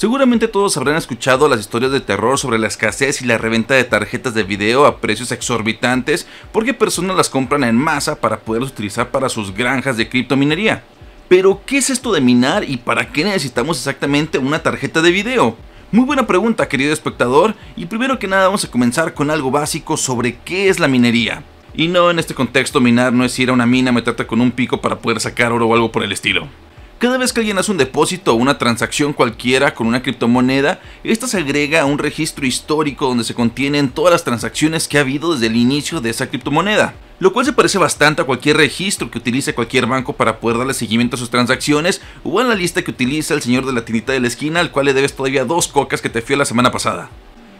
Seguramente todos habrán escuchado las historias de terror sobre la escasez y la reventa de tarjetas de video a precios exorbitantes porque personas las compran en masa para poderlas utilizar para sus granjas de criptominería. Pero, ¿qué es esto de minar y para qué necesitamos exactamente una tarjeta de video? Muy buena pregunta, querido espectador, y primero que nada vamos a comenzar con algo básico sobre qué es la minería. Y no, en este contexto minar no es ir a una mina, meterte con un pico para poder sacar oro o algo por el estilo. Cada vez que alguien hace un depósito o una transacción cualquiera con una criptomoneda, esta se agrega a un registro histórico donde se contienen todas las transacciones que ha habido desde el inicio de esa criptomoneda lo cual se parece bastante a cualquier registro que utilice cualquier banco para poder darle seguimiento a sus transacciones o a la lista que utiliza el señor de la tinita de la esquina al cual le debes todavía dos cocas que te fui la semana pasada.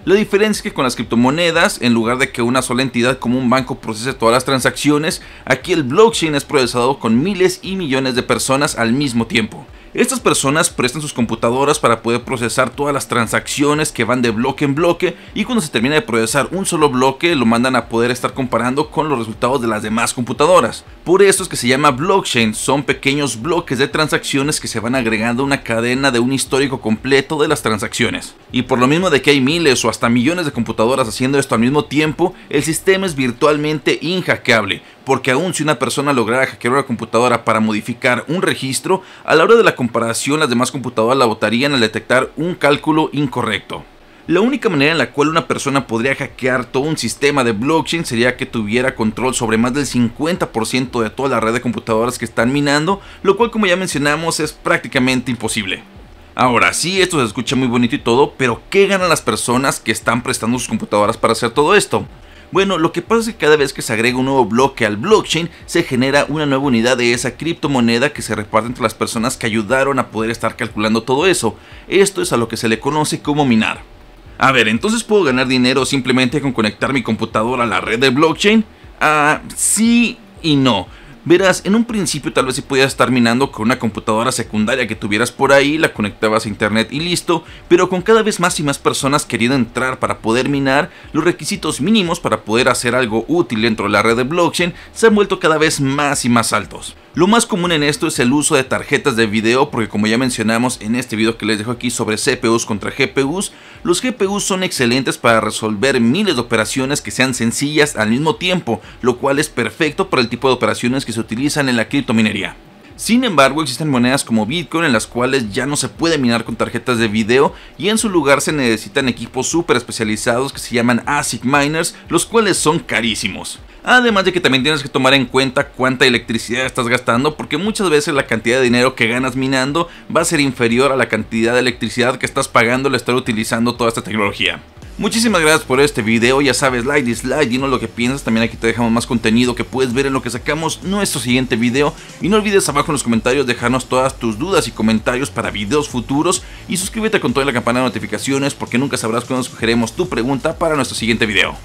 La diferencia es que con las criptomonedas, en lugar de que una sola entidad como un banco procese todas las transacciones, aquí el blockchain es procesado con miles y millones de personas al mismo tiempo. Estas personas prestan sus computadoras para poder procesar todas las transacciones que van de bloque en bloque y cuando se termina de procesar un solo bloque lo mandan a poder estar comparando con los resultados de las demás computadoras. Por eso es que se llama blockchain, son pequeños bloques de transacciones que se van agregando a una cadena de un histórico completo de las transacciones. Y por lo mismo de que hay miles o hasta millones de computadoras haciendo esto al mismo tiempo, el sistema es virtualmente inhackeable, porque aun si una persona lograra hackear una computadora para modificar un registro, a la hora de la comparación las demás computadoras la votarían al detectar un cálculo incorrecto. La única manera en la cual una persona podría hackear todo un sistema de blockchain sería que tuviera control sobre más del 50% de toda la red de computadoras que están minando, lo cual como ya mencionamos es prácticamente imposible. Ahora sí, esto se escucha muy bonito y todo, pero ¿qué ganan las personas que están prestando sus computadoras para hacer todo esto? Bueno, lo que pasa es que cada vez que se agrega un nuevo bloque al blockchain, se genera una nueva unidad de esa criptomoneda que se reparte entre las personas que ayudaron a poder estar calculando todo eso. Esto es a lo que se le conoce como minar. A ver, entonces puedo ganar dinero simplemente con conectar mi computadora a la red de blockchain? Ah, sí y no. Verás, en un principio tal vez si podías estar minando con una computadora secundaria que tuvieras por ahí, la conectabas a internet y listo, pero con cada vez más y más personas queriendo entrar para poder minar, los requisitos mínimos para poder hacer algo útil dentro de la red de blockchain se han vuelto cada vez más y más altos. Lo más común en esto es el uso de tarjetas de video porque como ya mencionamos en este video que les dejo aquí sobre CPUs contra GPUs, los GPUs son excelentes para resolver miles de operaciones que sean sencillas al mismo tiempo, lo cual es perfecto para el tipo de operaciones que se utilizan en la criptominería. Sin embargo, existen monedas como Bitcoin en las cuales ya no se puede minar con tarjetas de video y en su lugar se necesitan equipos súper especializados que se llaman ASIC miners, los cuales son carísimos. Además de que también tienes que tomar en cuenta cuánta electricidad estás gastando, porque muchas veces la cantidad de dinero que ganas minando va a ser inferior a la cantidad de electricidad que estás pagando al estar utilizando toda esta tecnología. Muchísimas gracias por este video, ya sabes, like, dislike, dinos lo que piensas, también aquí te dejamos más contenido que puedes ver en lo que sacamos nuestro siguiente video y no olvides abajo en los comentarios dejarnos todas tus dudas y comentarios para videos futuros y suscríbete con toda la campana de notificaciones porque nunca sabrás cuándo escogeremos tu pregunta para nuestro siguiente video.